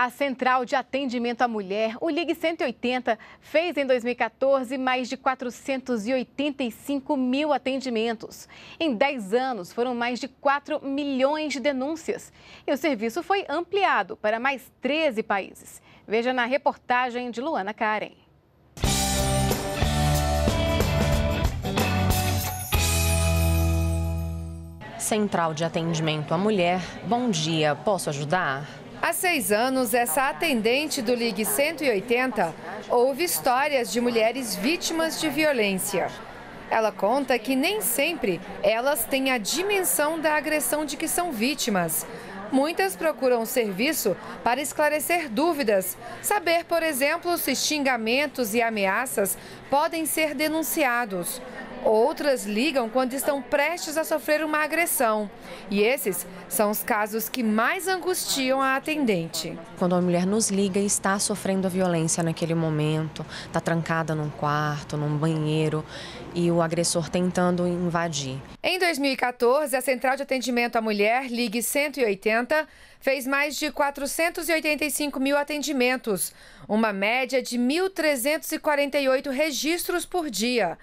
A Central de Atendimento à Mulher, o Ligue 180, fez em 2014 mais de 485 mil atendimentos. Em 10 anos, foram mais de 4 milhões de denúncias. E o serviço foi ampliado para mais 13 países. Veja na reportagem de Luana Karen. Central de Atendimento à Mulher, bom dia, posso ajudar? Há seis anos, essa atendente do Ligue 180 ouve histórias de mulheres vítimas de violência. Ela conta que nem sempre elas têm a dimensão da agressão de que são vítimas. Muitas procuram o serviço para esclarecer dúvidas, saber, por exemplo, se xingamentos e ameaças podem ser denunciados Outras ligam quando estão prestes a sofrer uma agressão. E esses são os casos que mais angustiam a atendente. Quando a mulher nos liga e está sofrendo a violência naquele momento, está trancada num quarto, num banheiro e o agressor tentando invadir. Em 2014, a Central de Atendimento à Mulher, Ligue 180, fez mais de 485 mil atendimentos, uma média de 1.348 registros por dia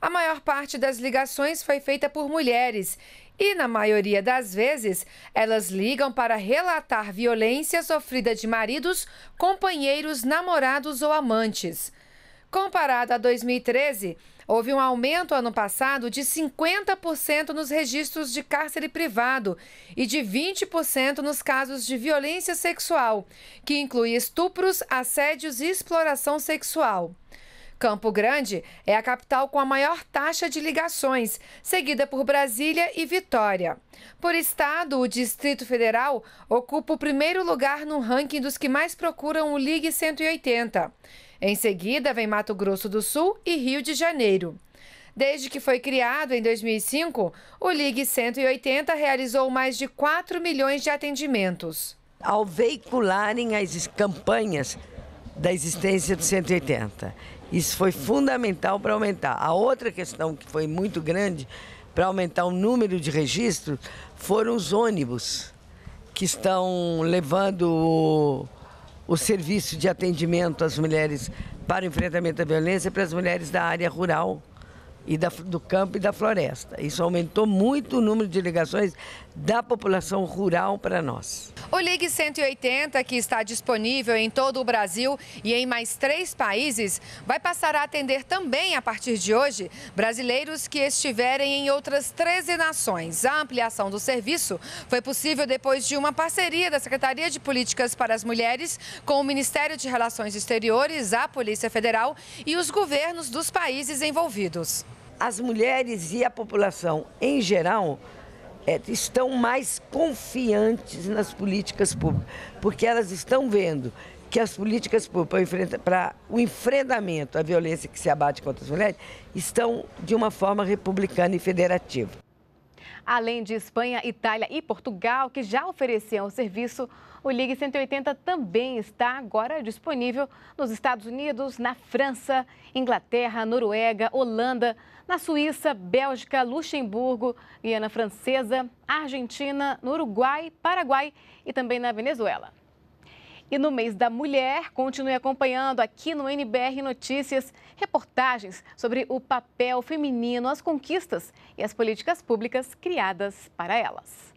a maior parte das ligações foi feita por mulheres e, na maioria das vezes, elas ligam para relatar violência sofrida de maridos, companheiros, namorados ou amantes. Comparado a 2013, houve um aumento ano passado de 50% nos registros de cárcere privado e de 20% nos casos de violência sexual, que inclui estupros, assédios e exploração sexual. Campo Grande é a capital com a maior taxa de ligações, seguida por Brasília e Vitória. Por estado, o Distrito Federal ocupa o primeiro lugar no ranking dos que mais procuram o Ligue 180. Em seguida, vem Mato Grosso do Sul e Rio de Janeiro. Desde que foi criado em 2005, o Ligue 180 realizou mais de 4 milhões de atendimentos. Ao veicularem as campanhas da existência do 180 isso foi fundamental para aumentar. A outra questão que foi muito grande para aumentar o número de registros foram os ônibus que estão levando o, o serviço de atendimento às mulheres para o enfrentamento à violência para as mulheres da área rural e da, do campo e da floresta. Isso aumentou muito o número de ligações da população rural para nós. O Ligue 180, que está disponível em todo o Brasil e em mais três países, vai passar a atender também, a partir de hoje, brasileiros que estiverem em outras 13 nações. A ampliação do serviço foi possível depois de uma parceria da Secretaria de Políticas para as Mulheres com o Ministério de Relações Exteriores, a Polícia Federal e os governos dos países envolvidos. As mulheres e a população em geral é, estão mais confiantes nas políticas públicas, porque elas estão vendo que as políticas públicas para o enfrentamento à violência que se abate contra as mulheres estão de uma forma republicana e federativa. Além de Espanha, Itália e Portugal, que já ofereciam o serviço, o Ligue 180 também está agora disponível nos Estados Unidos, na França, Inglaterra, Noruega, Holanda, na Suíça, Bélgica, Luxemburgo, Guiana Francesa, Argentina, no Uruguai, Paraguai e também na Venezuela. E no mês da mulher, continue acompanhando aqui no NBR Notícias reportagens sobre o papel feminino, as conquistas e as políticas públicas criadas para elas.